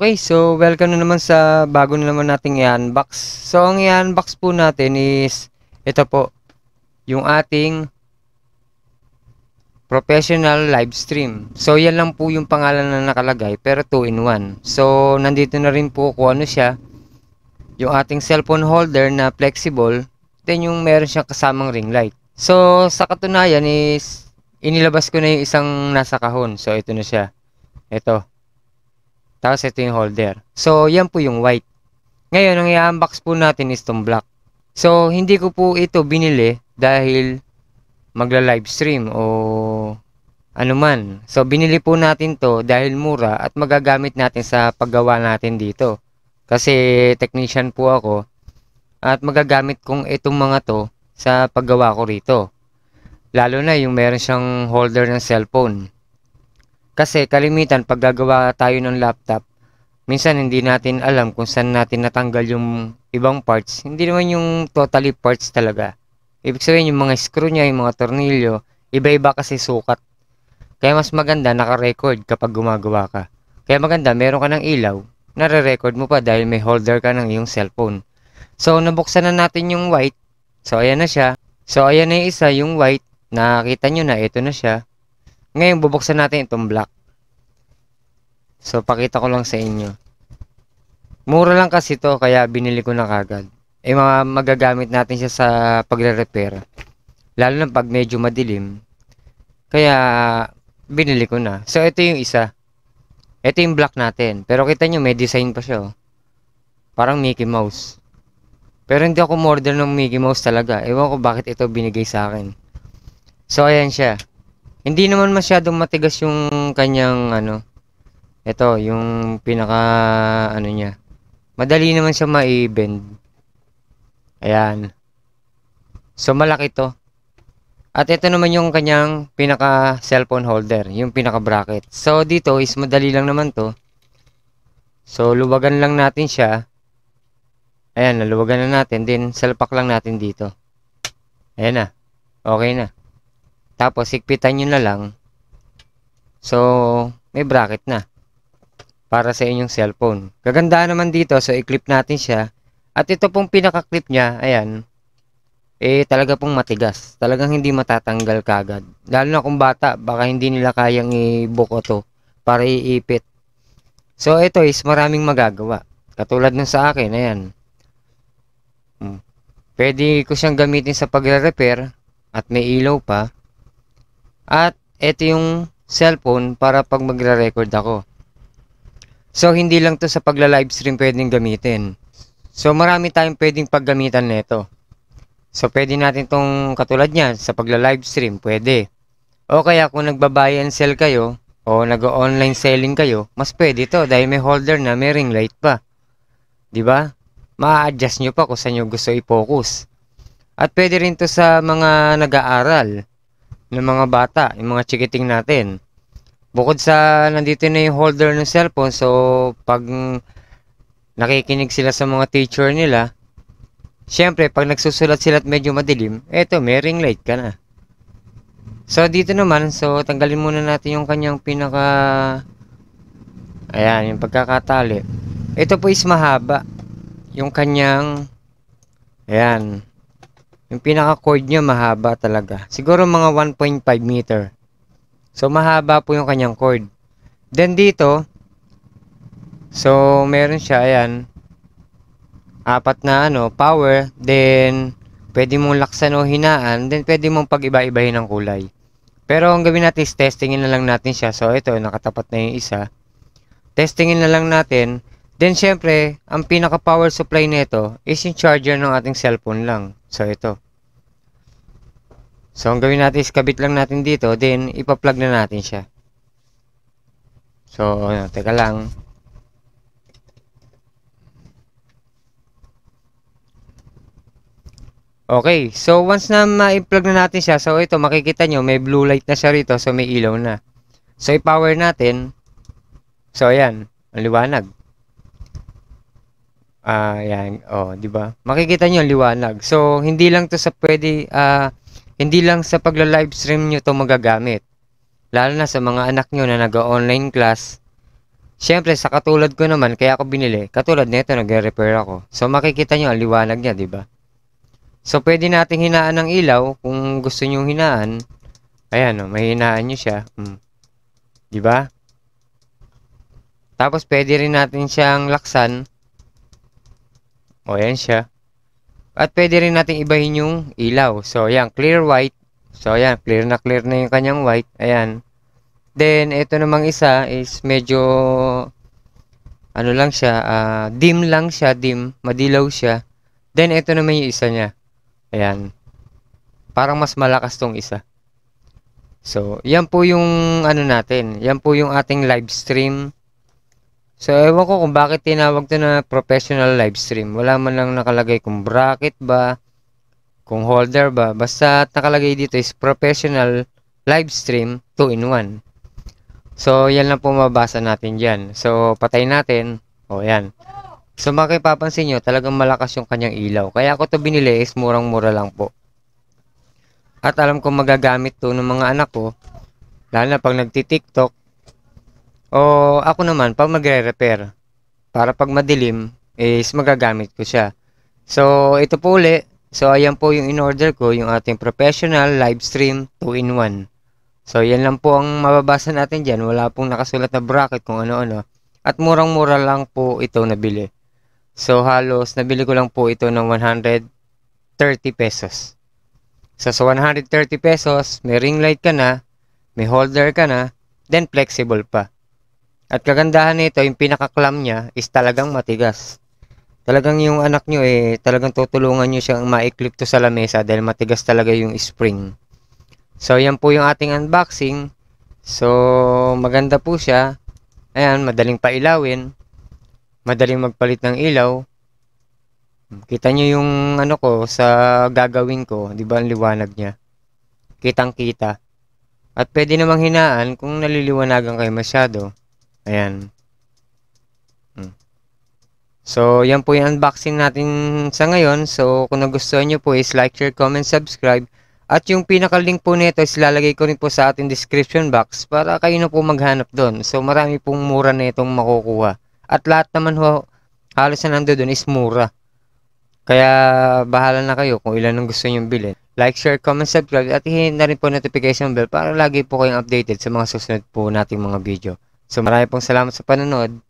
Okay, so welcome na naman sa bago na naman nating i-unbox. So ang i-unbox po natin is ito po yung ating professional live stream. So yan lang po yung pangalan na nakalagay pero 2 in 1. So nandito na rin po kung ano siya yung ating cellphone holder na flexible then yung meron siyang kasamang ring light. So sa katunayan is inilabas ko na yung isang nasa kahon. So ito na siya. Ito. Tapos ito yung holder. So, yan po yung white. Ngayon, ang i-unbox po natin is itong black. So, hindi ko po ito binili dahil magla-live stream o ano man. So, binili po natin to dahil mura at magagamit natin sa paggawa natin dito. Kasi technician po ako at magagamit kong itong mga to sa paggawa ko rito. Lalo na yung meron siyang holder ng cellphone. Kasi kalimitan pag gagawa tayo ng laptop, minsan hindi natin alam kung saan natin natanggal yung ibang parts. Hindi naman yung totally parts talaga. Ibig sabihin yung mga screw niya, yung mga tornilyo, iba-iba kasi sukat. Kaya mas maganda naka-record kapag gumagawa ka. Kaya maganda meron ka ng ilaw, nare-record mo pa dahil may holder ka ng iyong cellphone. So nabuksan na natin yung white. So ayan na siya. So ayan na isa yung white. Nakita nyo na ito na siya. Ngayon, bubuksan natin itong black. So, pakita ko lang sa inyo. Mura lang kasi to kaya binili ko na kagad. Eh, magagamit natin siya sa pagre-repair. Lalo na pag medyo madilim. Kaya, binili ko na. So, ito yung isa. Ito yung black natin. Pero kita nyo, may design pa siya, oh. Parang Mickey Mouse. Pero hindi ako order ng Mickey Mouse talaga. Ewan ko bakit ito binigay sa akin. So, ayan siya. Hindi naman masyadong matigas yung kanyang ano. Ito, yung pinaka ano niya. Madali naman siya ma-bend. Ayan. So malaki to. At ito naman yung kanyang pinaka cellphone holder, yung pinaka bracket. So dito is madali lang naman to. So luwagan lang natin siya. Ayan, naluwagan na natin. Then salpak lang natin dito. Ayan na. Okay na. Tapos, ikpitan nyo na lang. So, may bracket na. Para sa inyong cellphone. Kagandaan naman dito, so i-clip natin siya. At ito pong pinaka-clip niya, ayan. Eh, talaga pong matigas. Talagang hindi matatanggal kagad. Lalo na kung bata, baka hindi nila kayang ibuko to para iipit. So, ito is maraming magagawa. Katulad ng sa akin, ayan. Hmm. Pwede ko siyang gamitin sa pagre-repair at may ilaw pa. At ito yung cellphone para pag magre-record ako. So, hindi lang to sa pagla-live stream pwedeng gamitin. So, marami tayong pwedeng paggamitan nito. So, pwede natin tong katulad niyan sa pagla-live stream, pwede. O kaya kung nagbabuy and sell kayo o nag-online selling kayo, mas pwede to dahil may holder na may ring light pa. 'Di ba? Ma-adjust niyo pa kung saan nyo gusto i-focus. At pwede rin to sa mga nag-aaral ng mga bata, yung mga chikiting natin. Bukod sa nandito na yung holder ng cellphone, so pag nakikinig sila sa mga teacher nila, syempre pag nagsusulat sila at medyo madilim, eto may ring light ka na. So dito naman, so tanggalin muna natin yung kanyang pinaka Ayan, yung pagkakatali. Ito po is mahaba. Yung kanyang Ayan. Yung pinaka-cord niya mahaba talaga. Siguro mga 1.5 meter. So, mahaba po yung kanyang cord. Then, dito, so, meron siya, ayan, apat na, ano, power, then, pwede mong laksan o hinaan, then, pwede mong pag-iba-ibahin ang kulay. Pero, ang gawin natin is testingin na lang natin siya. So, ito, nakatapat na yung isa. Testingin na lang natin Then, syempre, ang pinaka-power supply nito is yung charger ng ating cellphone lang. So, ito. So, ang gawin natin is kabit lang natin dito. Then, ipa-plug na natin siya. So, teka lang. Okay. So, once na ma-plug na natin siya, so ito, makikita nyo, may blue light na siya rito. So, may ilaw na. So, i-power natin. So, ayan. Ang liwanag ayan, ah, uh, Oh, 'di ba? Makikita niyo liwanag. So, hindi lang 'to sa pwede uh, hindi lang sa pagla-live stream niyo 'to magagamit. Lalo na sa mga anak niyo na nag-online class. Siyempre, sa katulad ko naman, kaya ako binili. Katulad nito, nagre-repair ako. So, makikita niyo ang liwanag niya, 'di ba? So, pwede nating hinaan ng ilaw kung gusto niyo hinaan. Ayan, oh, may hinaan niyo siya. Hmm. 'Di ba? Tapos, pwede rin natin siyang laksan o, ayan siya. At pwede rin natin ibahin yung ilaw. So, ayan, clear white. So, ayan, clear na clear na yung kanyang white. Ayan. Then, ito namang isa is medyo, ano lang siya, uh, dim lang siya, dim. Madilaw siya. Then, ito naman yung isa niya. Ayan. Parang mas malakas tong isa. So, yan po yung ano natin. Yan po yung ating live stream So, ewan ko kung bakit tinawag to na professional live stream. Wala man lang nakalagay kung bracket ba, kung holder ba. Basta nakalagay dito is professional live stream 2 in 1. So, yan lang po mabasa natin dyan. So, patay natin. O, yan. So, makipapansin nyo, talagang malakas yung kanyang ilaw. Kaya ako to binili is murang-mura lang po. At alam ko magagamit to ng mga anak ko. Lalo na pag nagtitiktok, o ako naman, pag magre-repair, para pag madilim, is magagamit ko siya. So, ito po uli. So, ayan po yung in-order ko, yung ating professional live stream 2-in-1. So, yan lang po ang mababasa natin dyan. Wala pong nakasulat na bracket kung ano-ano. At murang-mura lang po ito nabili. So, halos nabili ko lang po ito ng 130 pesos. So, sa 130 pesos, may ring light ka na, may holder ka na, then flexible pa. At kagandahan nito, yung pinaka-clam niya is talagang matigas. Talagang yung anak nyo eh, talagang tutulungan nyo siyang ma-eclipto sa lamesa dahil matigas talaga yung spring. So, yan po yung ating unboxing. So, maganda po siya. Ayan, madaling pailawin. Madaling magpalit ng ilaw. Kita nyo yung ano ko sa gagawin ko. Di ba ang liwanag niya? Kitang kita. At pwede namang hinaan kung naliliwanagan kayo masyado. Ayan. Hmm. So, yan po yung unboxing natin sa ngayon. So, kung nagustuhan nyo po is like, share, comment, subscribe. At yung pinaka-link po nito is lalagay ko rin po sa ating description box para kayo na po maghanap doon. So, marami pong mura na itong makukuha. At lahat naman ho, halos na nando doon is mura. Kaya, bahala na kayo kung ilan ang gusto nyong bilhin. Like, share, comment, subscribe at hihintay na rin po notification bell para lagi po kayong updated sa mga susunod po nating mga video. So marami pong salamat sa panonood.